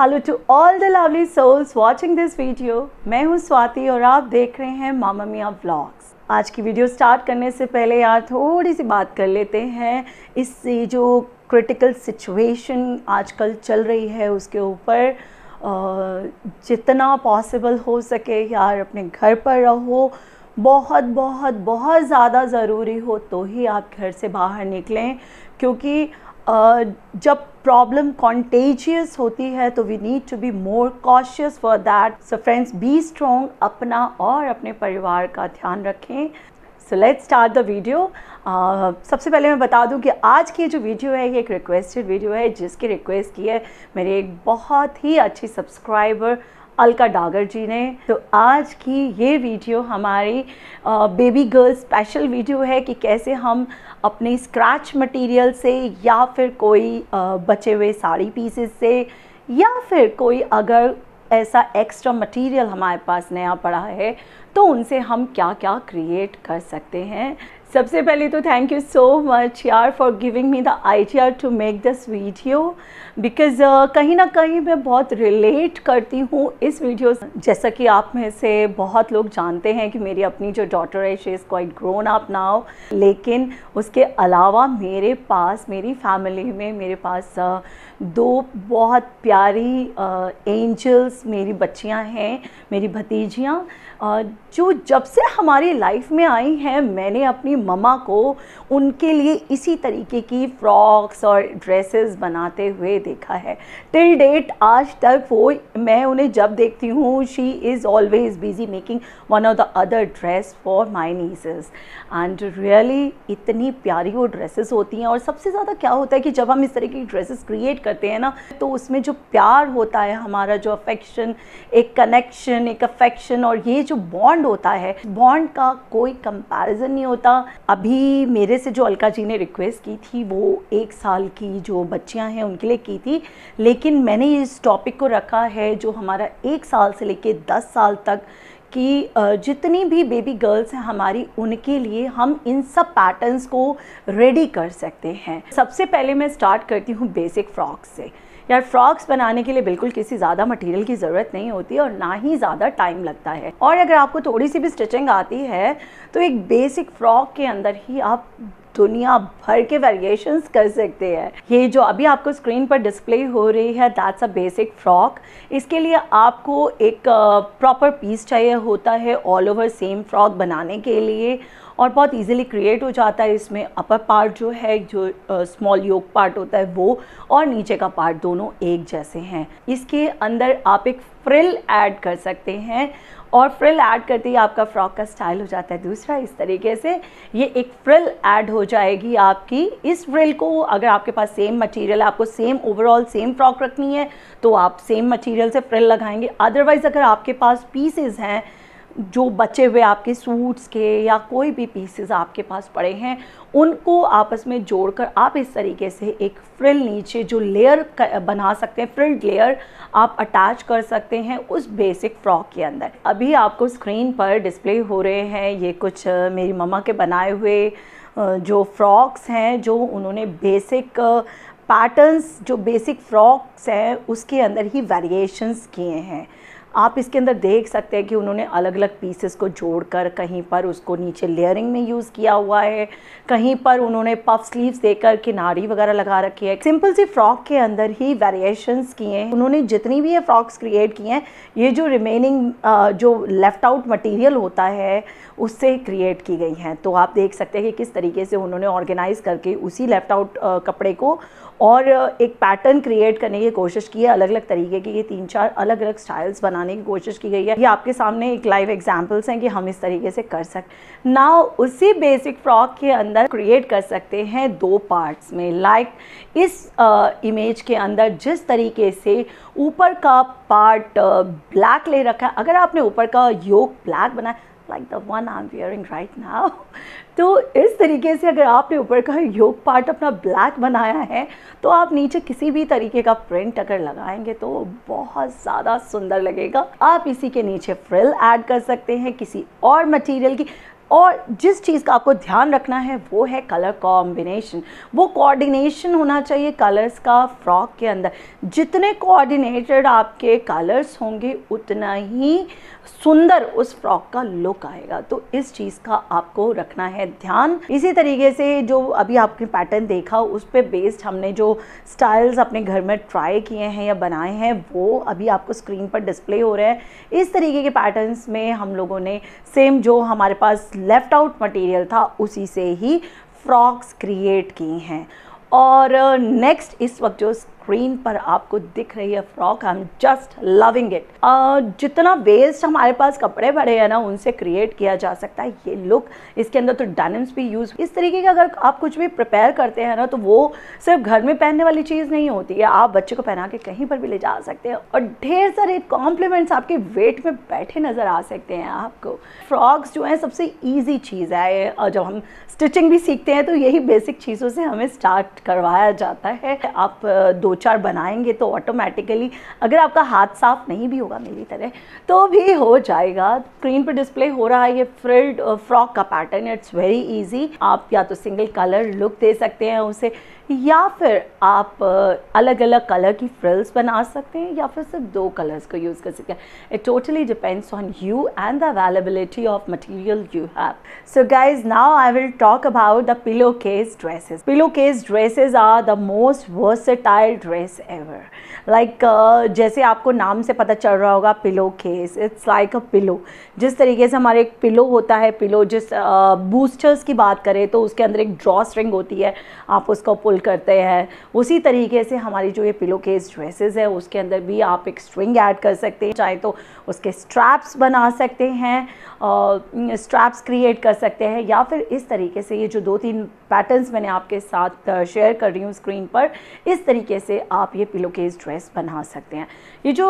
hello to all the lovely souls watching this video मैं हूं स्वाति और आप देख रहे हैं मामा मिया व्लॉग्स आज की वीडियो स्टार्ट करने से पहले यार थोड़ी सी बात कर लेते हैं इस जो क्रिटिकल सिचुएशन आजकल चल रही है उसके ऊपर जितना पॉसिबल हो सके यार अपने घर पर रहो बहुत बहुत बहुत ज़्यादा ज़रूरी हो तो ही आप घर से बाहर निकलें क्योंकि जब प्रॉब्लम कॉन्टेजियस होती है तो we need to be more cautious for that so friends be strong अपना और अपने परिवार का ध्यान रखें so let start the video सबसे पहले मैं बता दूं कि आज की जो वीडियो है ये एक रिक्वेस्टेड वीडियो है जिसकी रिक्वेस्ट की है मेरे एक बहुत ही अच्छी सब्सक्राइबर अलका डागर जी ने तो आज की ये वीडियो हमारी बेबी गर्ल स्पेशल वीडियो है कि कैसे हम अपने स्क्रैच मटेरियल से या फिर कोई आ, बचे हुए साड़ी पीसेस से या फिर कोई अगर ऐसा एक्स्ट्रा मटेरियल हमारे पास नया पड़ा है तो उनसे हम क्या क्या क्रिएट कर सकते हैं सबसे पहले तो थैंक यू सो मच यार for giving me the idea to make this video because कहीं ना कहीं मैं बहुत रिलेट करती हूँ इस वीडियो जैसा कि आप में से बहुत लोग जानते हैं कि मेरी अपनी जो डॉटर है she is quite grown up now लेकिन उसके अलावा मेरे पास मेरी फैमिली में मेरे पास uh, दो बहुत प्यारी एंजल्स uh, मेरी बच्चियाँ हैं मेरी भतीजियाँ जो जब से हमारी लाइफ में आई हैं मैंने अपनी ममा को उनके लिए इसी तरीके की फ्रॉक्स और ड्रेसेस बनाते हुए देखा है टिल डेट आज तक वो मैं उन्हें जब देखती हूँ she is always busy making one of the other dress for my nieces and really इतनी प्यारी वो ड्रेसेस होती हैं और सबसे ज़्यादा क्या होता है कि जब हम इस तरह की ड्रेसेस क्रिएट करते हैं ना तो उसमें जो प्यार होता है हमारा जो अफेक्शन एक कनेक्शन एक अफेक्शन और ये जो बॉन्ड होता है बॉन्ड का कोई कंपैरिजन नहीं होता अभी मेरे से जो अलका जी ने रिक्वेस्ट की थी वो एक साल की जो बच्चियां हैं उनके लिए की थी लेकिन मैंने इस टॉपिक को रखा है जो हमारा एक साल से लेके दस साल तक कि जितनी भी बेबी गर्ल्स हैं हमारी उनके लिए हम इन सब पैटर्न्स को रेडी कर सकते हैं सबसे पहले मैं स्टार्ट करती हूँ बेसिक फ्रॉक से यार फ्रॉक्स बनाने के लिए बिल्कुल किसी ज़्यादा मटेरियल की ज़रूरत नहीं होती और ना ही ज़्यादा टाइम लगता है और अगर आपको थोड़ी सी भी स्टिचिंग आती है तो एक बेसिक फ्रॉक के अंदर ही आप दुनिया भर के वेरिएशंस कर सकते हैं ये जो अभी आपको स्क्रीन पर डिस्प्ले हो रही है दैट्स अ बेसिक फ्रॉक इसके लिए आपको एक प्रॉपर uh, पीस चाहिए होता है ऑल ओवर सेम फ्रॉक बनाने के लिए और बहुत इजीली क्रिएट हो जाता है इसमें अपर पार्ट जो है जो स्मॉल योग पार्ट होता है वो और नीचे का पार्ट दोनों एक जैसे हैं इसके अंदर आप एक फ्रिल ऐड कर सकते हैं और फ्रिल ऐड करते ही आपका फ्रॉक का स्टाइल हो जाता है दूसरा इस तरीके से ये एक फ्रिल ऐड हो जाएगी आपकी इस फ्रिल को अगर आपके पास सेम मटेरियल आपको सेम ओवरऑल सेम फ्रॉक रखनी है तो आप सेम मटेरियल से फ्रिल लगाएंगे अदरवाइज़ अगर आपके पास पीसेज हैं जो बचे हुए आपके सूट्स के या कोई भी पीसेस आपके पास पड़े हैं उनको आपस में जोड़कर आप इस तरीके से एक फ्रिल नीचे जो लेयर बना सकते हैं फ्रिल्ड लेयर आप अटैच कर सकते हैं उस बेसिक फ्रॉक के अंदर अभी आपको स्क्रीन पर डिस्प्ले हो रहे हैं ये कुछ मेरी ममा के बनाए हुए जो फ्रॉक्स हैं जो उन्होंने बेसिक पैटर्न्स जो बेसिक फ्रॉक्स हैं उसके अंदर ही वेरिएशंस किए हैं आप इसके अंदर देख सकते हैं कि उन्होंने अलग अलग पीसेस को जोड़कर कहीं पर उसको नीचे लेयरिंग में यूज़ किया हुआ है कहीं पर उन्होंने पफ स्लीव्स देकर किनारी वगैरह लगा रखी है सिंपल सी फ्रॉक के अंदर ही वेरिएशंस किए हैं उन्होंने जितनी भी ये फ्रॉक्स क्रिएट किए हैं ये जो रिमेनिंग जो लेफ़्ट आउट मटीरियल होता है उससे क्रिएट की गई हैं तो आप देख सकते हैं कि किस तरीके से उन्होंने ऑर्गेनाइज़ करके उसी लेफ्ट आउट कपड़े को और एक पैटर्न क्रिएट करने की कोशिश की है अलग अलग तरीके की ये तीन चार अलग अलग स्टाइल्स बनाने की कोशिश की गई है ये आपके सामने एक लाइव एग्जाम्पल्स हैं कि हम इस तरीके से कर सकते ना उसी बेसिक फ्रॉक के अंदर क्रिएट कर सकते हैं दो पार्ट्स में लाइक इस आ, इमेज के अंदर जिस तरीके से ऊपर का पार्ट ब्लैक ले रखा है अगर आपने ऊपर का योग ब्लैक बनाया like the one I am wearing right now तो इस तरीके से अगर आपने ऊपर का योग पार्ट अपना ब्लैक बनाया है तो आप नीचे किसी भी तरीके का प्रिंट अगर लगाएंगे तो बहुत ज़्यादा सुंदर लगेगा आप इसी के नीचे फ्रिल ऐड कर सकते हैं किसी और मटेरियल की और जिस चीज़ का आपको ध्यान रखना है वो है कलर कॉम्बिनेशन वो कोऑर्डिनेशन होना चाहिए कलर्स का फ्रॉक के अंदर जितने कोऑर्डिनेटेड आपके कलर्स होंगे उतना ही सुंदर उस फ्रॉक का लुक आएगा तो इस चीज़ का आपको रखना है ध्यान इसी तरीके से जो अभी आपने पैटर्न देखा उस पर बेस्ड हमने जो स्टाइल्स अपने घर में ट्राई किए हैं या बनाए हैं वो अभी आपको स्क्रीन पर डिस्प्ले हो रहे हैं इस तरीके के पैटर्न्स में हम लोगों ने सेम जो हमारे पास लेफ्ट आउट मटेरियल था उसी से ही फ्रॉक्स क्रिएट किए हैं और नेक्स्ट uh, इस वक्त जो स्क्रीन पर आपको दिख रही है frock I am just loving it जितना वेस्ट हमारे पास कपड़े पड़े हैं ना उनसे क्रिएट किया जा सकता है ये लुक इसके अंदर तो डायनेम्स भी यूज़ इस तरीके का अगर आप कुछ भी प्रिपेयर करते हैं ना तो वो सिर्फ घर में पहनने वाली चीज़ नहीं होती है आप बच्चे को पहना के कहीं पर भी ले जा सकते हैं और ढेर सारे कॉम्प्लीमेंट्स आपके वेट में बैठे नज़र आ सकते हैं आपको फ्रॉक्स जो है सबसे ईजी चीज़ है और जब हम स्टिचिंग भी सीखते हैं तो यही बेसिक चीज़ों से हमें स्टार्ट करवाया जाता है आप दो चार बनाएंगे तो ऑटोमेटिकली अगर आपका हाथ साफ नहीं भी होगा मेरी तरह तो भी हो जाएगा स्क्रीन पर डिस्प्ले हो रहा है ये फ्रिल्ड फ्रॉक uh, का पैटर्न इट्स वेरी ईजी आप या तो सिंगल कलर लुक दे सकते हैं उसे या फिर आप अलग अलग कलर की फ्रिल्स बना सकते हैं या फिर सिर्फ दो कलर्स को यूज़ कर सकते हैं it totally depends on you and the availability of material you have so guys now I will talk about the pillow case dresses pillow case dresses are the most versatile dress ever like जैसे आपको नाम से पता चल रहा होगा pillow case it's like a pillow जिस तरीके से हमारे एक पिलो होता है पिलो जिस बूस्टर्स uh, की बात करें तो उसके अंदर एक ड्रॉ स्ट्रिंग होती है आप उसको फोल्ड करते हैं उसी तरीके से हमारी जो ये पिलो केस ड्रेसेस है उसके अंदर भी आप एक स्ट्रिंग ऐड कर सकते हैं चाहे तो उसके स्ट्रैप्स बना सकते हैं स्ट्रैप्स क्रिएट कर सकते हैं या फिर इस तरीके से ये जो दो तीन पैटर्न्स मैंने आपके साथ शेयर कर रही हूँ स्क्रीन पर इस तरीके से आप ये पिलो केस ड्रेस बना सकते हैं ये जो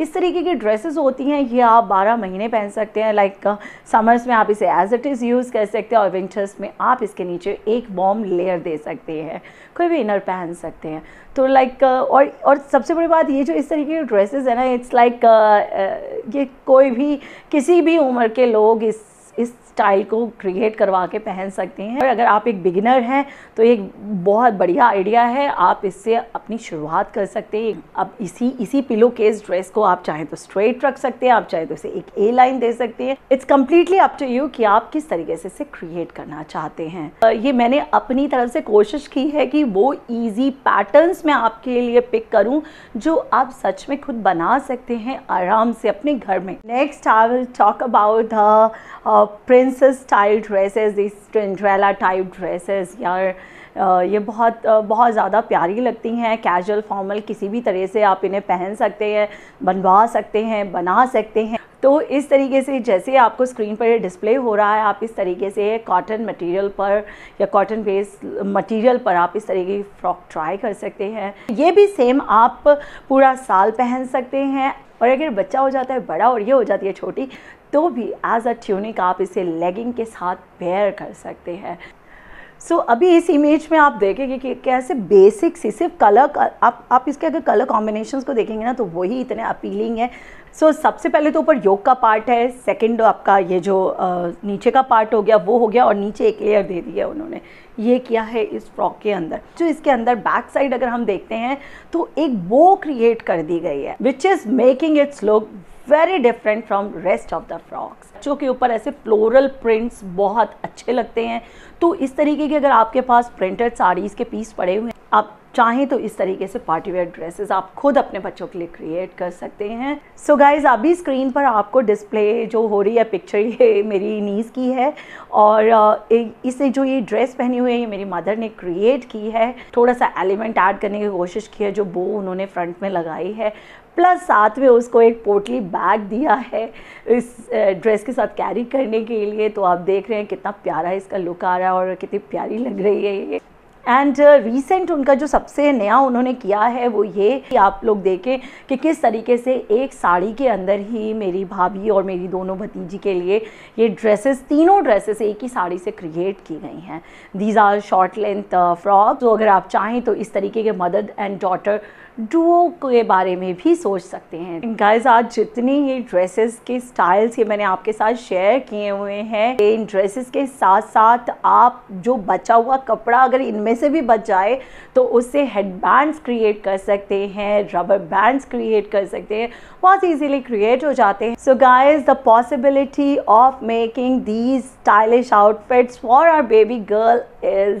इस तरीके की ड्रेसेस होती हैं ये आप 12 महीने पहन सकते हैं लाइक समर्स में आप इसे एज इट इज़ यूज़ कर सकते हैं और विंटर्स में आप इसके नीचे एक बॉम लेयर दे सकते हैं कोई भी इनर पहन सकते हैं तो लाइक uh, और और सबसे बड़ी बात ये जो इस तरीके के ड्रेसेस है ना इट्स लाइक uh, uh, ये कोई भी किसी भी उम्र के लोग इस इस स्टाइल को क्रिएट करवा के पहन सकते हैं और अगर आप एक बिगिनर हैं तो एक बहुत बढ़िया आइडिया है आप इससे अपनी शुरुआत कर सकते हैं अब इसी इसी पिलो केस ड्रेस को आप चाहें तो स्ट्रेट रख सकते हैं आप चाहें तो इसे एक ए लाइन दे सकते हैं it's completely up to you कि आप किस तरीके से इसे क्रिएट करना चाहते हैं ये मैंने अपनी तरफ से कोशिश की है कि वो ईजी पैटर्न मैं आपके लिए पिक करूँ जो आप सच में खुद बना सकते हैं आराम से अपने घर में next I will talk about the prince princess style dresses this ट्रेंड्रेला टाइप ड्रेसेस यार ये बहुत बहुत ज़्यादा प्यारी लगती हैं कैजुअल फॉर्मल किसी भी तरह से आप इन्हें पहन सकते हैं बनवा सकते हैं बना सकते हैं तो इस तरीके से जैसे आपको स्क्रीन पर डिस्प्ले हो रहा है आप इस तरीके से कॉटन मटेरियल पर या कॉटन बेस मटेरियल पर आप इस तरीके की फ़्रॉक ट्राई कर सकते हैं ये भी सेम आप पूरा साल पहन सकते हैं और अगर बच्चा हो जाता है बड़ा और ये हो जाती है छोटी तो भी एज अ ट्यूनिक आप इसे लेगिंग के साथ पेयर कर सकते हैं सो so, अभी इस इमेज में आप देखेंगे कि कैसे बेसिक सी सिर्फ कलर आप आप इसके अगर कलर कॉम्बिनेशन को देखेंगे ना तो वही इतने अपीलिंग है सो so, सबसे पहले तो ऊपर योग का पार्ट है सेकंड आपका ये जो आ, नीचे का पार्ट हो गया वो हो गया और नीचे एक लेयर दे दिया उन्होंने ये किया है इस फ्रॉक के अंदर जो तो इसके अंदर बैक साइड अगर हम देखते हैं तो एक बो क्रिएट कर दी गई है which is making its look very different from rest of the frocks बच्चों के ऊपर ऐसे फ्लोरल प्रिंट्स बहुत अच्छे लगते हैं तो इस तरीके के अगर आपके पास प्रिंटेड साड़ीज़ के पीस पड़े हुए हैं आप चाहें तो इस तरीके से पार्टी वेयर ड्रेसेस आप खुद अपने बच्चों के लिए क्रिएट कर सकते हैं सो so गाइज अभी स्क्रीन पर आपको डिस्प्ले जो हो रही है पिक्चर ये मेरी नीज़ की है और इसे जो ये ड्रेस पहनी हुई है ये मेरी मदर ने क्रिएट की है थोड़ा सा एलिमेंट ऐड करने की कोशिश की है जो बो उन्होंने फ्रंट में लगाई है प्लस साथ में उसको एक पोटली बैग दिया है इस ड्रेस के साथ कैरी करने के लिए तो आप देख रहे हैं कितना प्यारा इसका लुक आ रहा है और कितनी प्यारी लग रही है ये एंड रिसेंट uh, उनका जो सबसे नया उन्होंने किया है वो ये कि आप लोग देखें कि किस तरीके से एक साड़ी के अंदर ही मेरी भाभी और मेरी दोनों भतीजी के लिए ये ड्रेसेस तीनों ड्रेसेस एक ही साड़ी से क्रिएट की गई हैं these are short length frock तो अगर आप चाहें तो इस तरीके के मदद एंड डॉटर डुओ के बारे में भी सोच सकते हैं गाइस आज जितने ये ड्रेसेस के स्टाइल्स ये मैंने आपके साथ शेयर किए हुए हैं इन ड्रेसेस के साथ साथ आप जो बचा हुआ कपड़ा अगर इनमें से भी बच जाए तो उससे हेड बैंड्स क्रिएट कर सकते हैं रबर बैंड्स क्रिएट कर सकते हैं बहुत इजीली क्रिएट हो जाते हैं so guys the possibility of making these stylish outfits for our baby girl is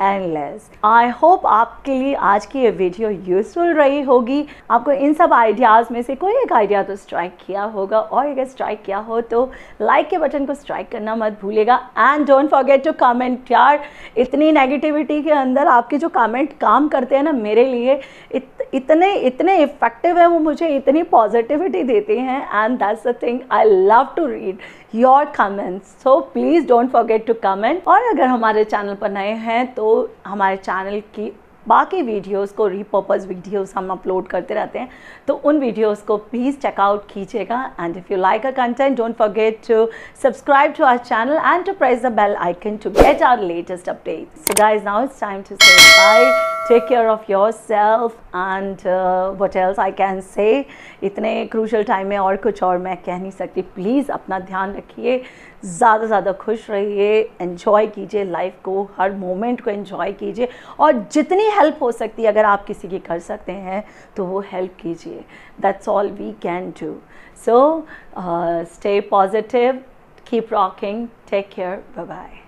endless I hope आपके लिए आज की ये वीडियो यूजफुल रही होगी आपको इन सब आइडियाज़ में से कोई एक आइडिया तो स्ट्राइक किया होगा और अगर स्ट्राइक किया हो तो लाइक के बटन को स्ट्राइक करना मत भूलेगा and don't forget to comment यार इतनी नेगेटिविटी के अंदर आपके जो कमेंट काम करते हैं ना मेरे लिए इत, इतने इतने इफ़ेक्टिव है वो मुझे इतनी पॉजिटिविटी देते हैं and that's the thing I love to read your comments so please don't forget to comment और अगर हमारे चैनल पर नए हैं तो तो हमारे चैनल की बाकी वीडियोस को रीपर्पज वीडियोस हम अपलोड करते रहते हैं तो उन वीडियोस को प्लीज़ चेकआउट कीजिएगा and if you like a content don't forget to subscribe to our channel and to press the bell icon to get our latest update so guys now it's time to say bye take care of yourself and what else I can say इतने crucial time में और कुछ और मैं कह नहीं सकती please अपना ध्यान रखिए ज़्यादा से ज़्यादा खुश रहिए इन्जॉय कीजिए लाइफ को हर मोमेंट को इन्जॉय कीजिए और जितनी हेल्प हो सकती है अगर आप किसी की कर सकते हैं तो वो हेल्प कीजिए that's all we can do so stay positive keep rocking take care bye bye